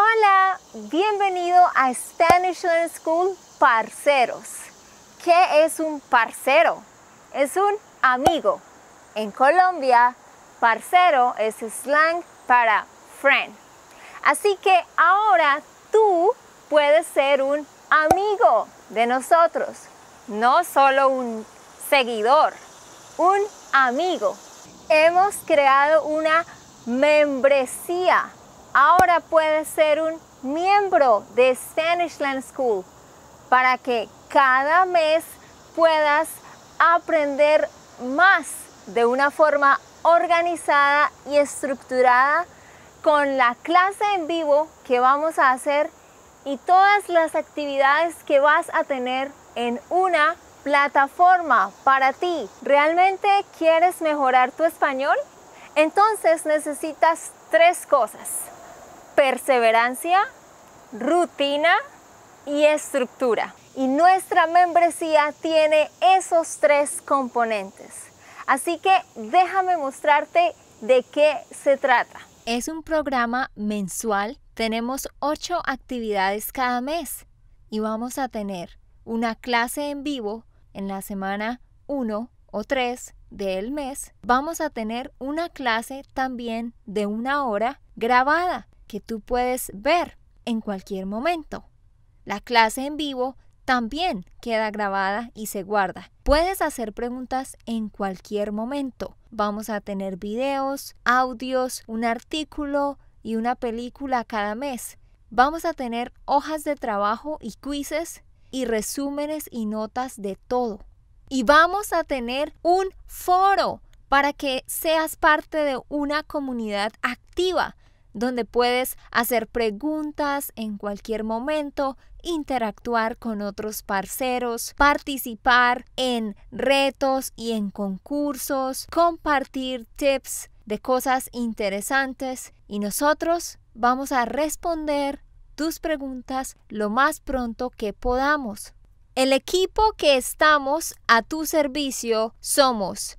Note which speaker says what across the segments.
Speaker 1: Hola, bienvenido a Spanish School Parceros. ¿Qué es un parcero? Es un amigo. En Colombia, parcero es slang para friend. Así que ahora tú puedes ser un amigo de nosotros, no solo un seguidor, un amigo. Hemos creado una membresía ahora puedes ser un miembro de Spanishland School para que cada mes puedas aprender más de una forma organizada y estructurada con la clase en vivo que vamos a hacer y todas las actividades que vas a tener en una plataforma para ti. ¿Realmente quieres mejorar tu español? Entonces necesitas tres cosas perseverancia, rutina y estructura. Y nuestra membresía tiene esos tres componentes. Así que déjame mostrarte de qué se trata. Es un programa mensual. Tenemos ocho actividades cada mes y vamos a tener una clase en vivo en la semana 1 o 3 del mes. Vamos a tener una clase también de una hora grabada que tú puedes ver en cualquier momento. La clase en vivo también queda grabada y se guarda. Puedes hacer preguntas en cualquier momento. Vamos a tener videos, audios, un artículo y una película cada mes. Vamos a tener hojas de trabajo y quizzes y resúmenes y notas de todo. Y vamos a tener un foro para que seas parte de una comunidad activa donde puedes hacer preguntas en cualquier momento, interactuar con otros parceros, participar en retos y en concursos, compartir tips de cosas interesantes y nosotros vamos a responder tus preguntas lo más pronto que podamos. El equipo que estamos a tu servicio somos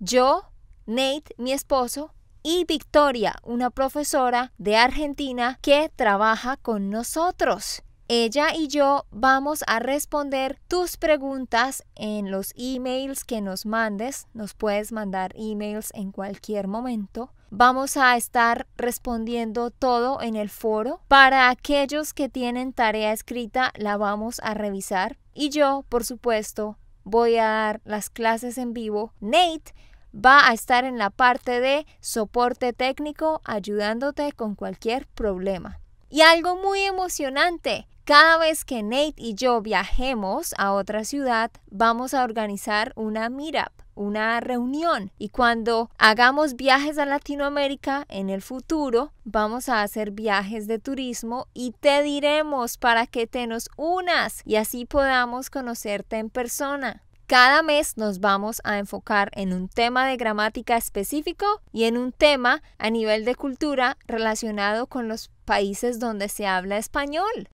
Speaker 1: yo, Nate, mi esposo, y Victoria, una profesora de Argentina que trabaja con nosotros. Ella y yo vamos a responder tus preguntas en los emails que nos mandes. Nos puedes mandar emails en cualquier momento. Vamos a estar respondiendo todo en el foro. Para aquellos que tienen tarea escrita, la vamos a revisar. Y yo, por supuesto, voy a dar las clases en vivo. Nate va a estar en la parte de soporte técnico ayudándote con cualquier problema. Y algo muy emocionante, cada vez que Nate y yo viajemos a otra ciudad, vamos a organizar una meetup, una reunión. Y cuando hagamos viajes a Latinoamérica en el futuro, vamos a hacer viajes de turismo y te diremos para que te nos unas y así podamos conocerte en persona. Cada mes nos vamos a enfocar en un tema de gramática específico y en un tema a nivel de cultura relacionado con los países donde se habla español.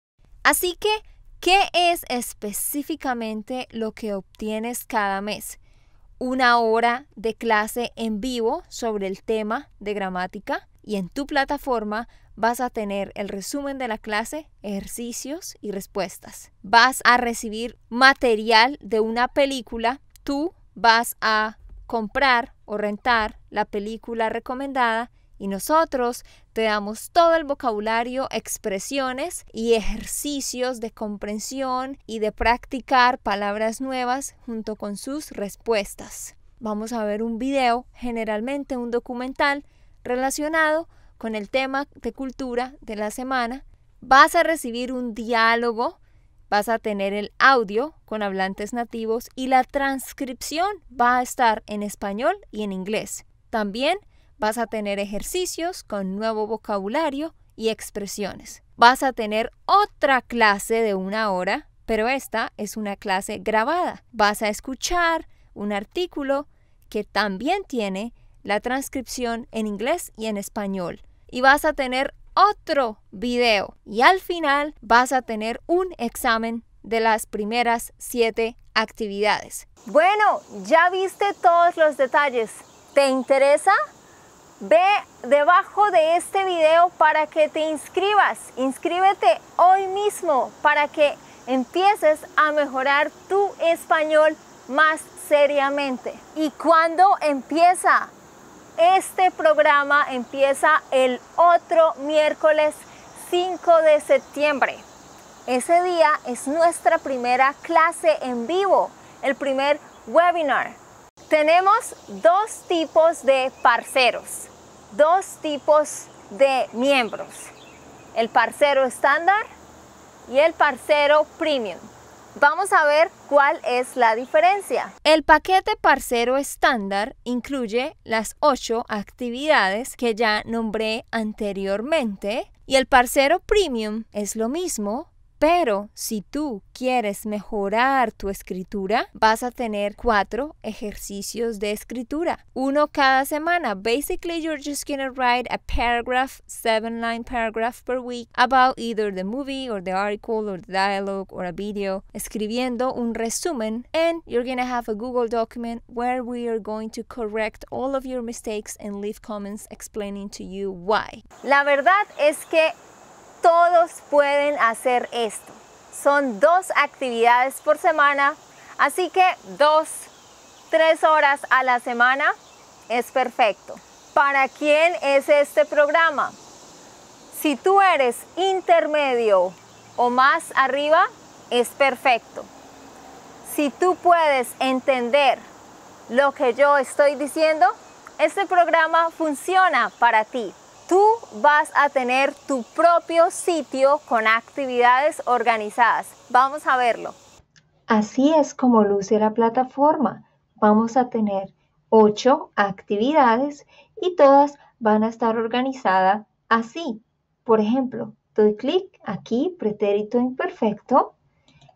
Speaker 1: Así que, ¿qué es específicamente lo que obtienes cada mes? Una hora de clase en vivo sobre el tema de gramática, y en tu plataforma vas a tener el resumen de la clase, ejercicios y respuestas. Vas a recibir material de una película. Tú vas a comprar o rentar la película recomendada y nosotros te damos todo el vocabulario, expresiones y ejercicios de comprensión y de practicar palabras nuevas junto con sus respuestas. Vamos a ver un video, generalmente un documental relacionado con el tema de cultura de la semana. Vas a recibir un diálogo, vas a tener el audio con hablantes nativos y la transcripción va a estar en español y en inglés. También vas a tener ejercicios con nuevo vocabulario y expresiones. Vas a tener otra clase de una hora, pero esta es una clase grabada. Vas a escuchar un artículo que también tiene la transcripción en inglés y en español. Y vas a tener otro video. Y al final vas a tener un examen de las primeras siete actividades. Bueno, ya viste todos los detalles. ¿Te interesa? Ve debajo de este video para que te inscribas. Inscríbete hoy mismo para que empieces a mejorar tu español más seriamente. ¿Y cuándo empieza? Este programa empieza el otro miércoles 5 de septiembre. Ese día es nuestra primera clase en vivo, el primer webinar. Tenemos dos tipos de parceros, dos tipos de miembros. El parcero estándar y el parcero premium. Vamos a ver cuál es la diferencia. El paquete parcero estándar incluye las ocho actividades que ya nombré anteriormente y el parcero premium es lo mismo, pero si tú quieres mejorar tu escritura, vas a tener cuatro ejercicios de escritura. Uno cada semana. Basically, you're just going to write a paragraph, seven line paragraph per week about either the movie or the article or the dialogue or a video, escribiendo un resumen. And you're going to have a Google document where we are going to correct all of your mistakes and leave comments explaining to you why. La verdad es que todos pueden hacer esto. Son dos actividades por semana, así que dos, tres horas a la semana es perfecto. ¿Para quién es este programa? Si tú eres intermedio o más arriba, es perfecto. Si tú puedes entender lo que yo estoy diciendo, este programa funciona para ti vas a tener tu propio sitio con actividades organizadas. Vamos a verlo. Así es como luce la plataforma. Vamos a tener ocho actividades y todas van a estar organizadas así. Por ejemplo, doy clic aquí, pretérito imperfecto,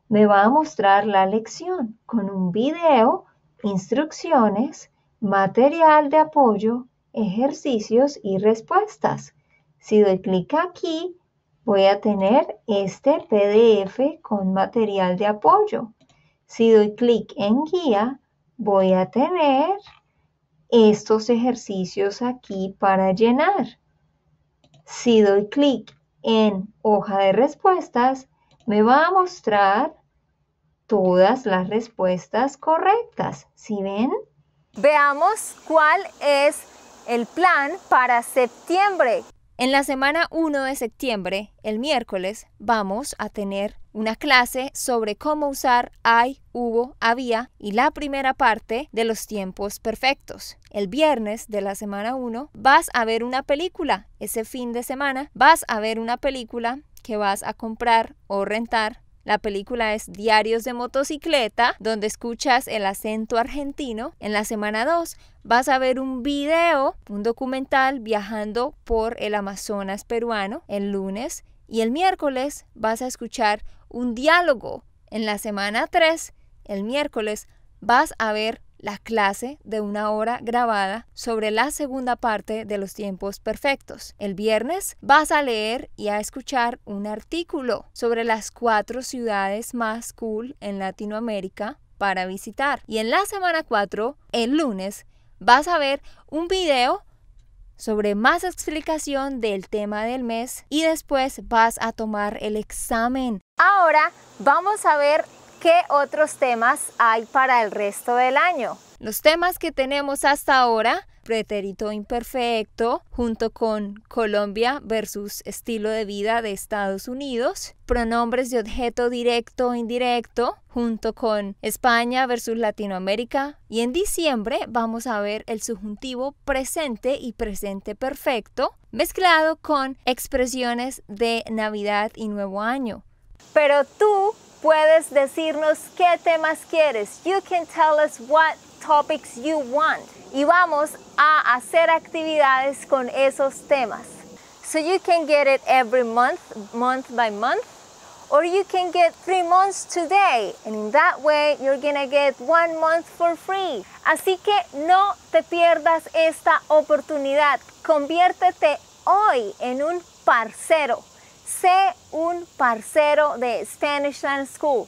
Speaker 1: me va a mostrar la lección con un video, instrucciones, material de apoyo, ejercicios y respuestas. Si doy clic aquí, voy a tener este PDF con material de apoyo. Si doy clic en guía, voy a tener estos ejercicios aquí para llenar. Si doy clic en hoja de respuestas, me va a mostrar todas las respuestas correctas. ¿Sí ven? Veamos cuál es el plan para septiembre. En la semana 1 de septiembre, el miércoles, vamos a tener una clase sobre cómo usar hay, hubo, había y la primera parte de los tiempos perfectos. El viernes de la semana 1 vas a ver una película. Ese fin de semana vas a ver una película que vas a comprar o rentar la película es Diarios de motocicleta, donde escuchas el acento argentino. En la semana 2 vas a ver un video, un documental viajando por el Amazonas peruano el lunes y el miércoles vas a escuchar un diálogo. En la semana 3, el miércoles, vas a ver la clase de una hora grabada sobre la segunda parte de los tiempos perfectos. El viernes vas a leer y a escuchar un artículo sobre las cuatro ciudades más cool en Latinoamérica para visitar. Y en la semana 4, el lunes, vas a ver un video sobre más explicación del tema del mes y después vas a tomar el examen. Ahora vamos a ver ¿Qué otros temas hay para el resto del año? Los temas que tenemos hasta ahora, pretérito imperfecto, junto con Colombia versus estilo de vida de Estados Unidos, pronombres de objeto directo o indirecto, junto con España versus Latinoamérica, y en diciembre vamos a ver el subjuntivo presente y presente perfecto, mezclado con expresiones de Navidad y Nuevo Año. Pero tú, Puedes decirnos qué temas quieres. You can tell us what topics you want. Y vamos a hacer actividades con esos temas. So you can get it every month, month by month. Or you can get three months today. And in that way, you're gonna get one month for free. Así que no te pierdas esta oportunidad. Conviértete hoy en un parcero Sé un parcero de Spanish School.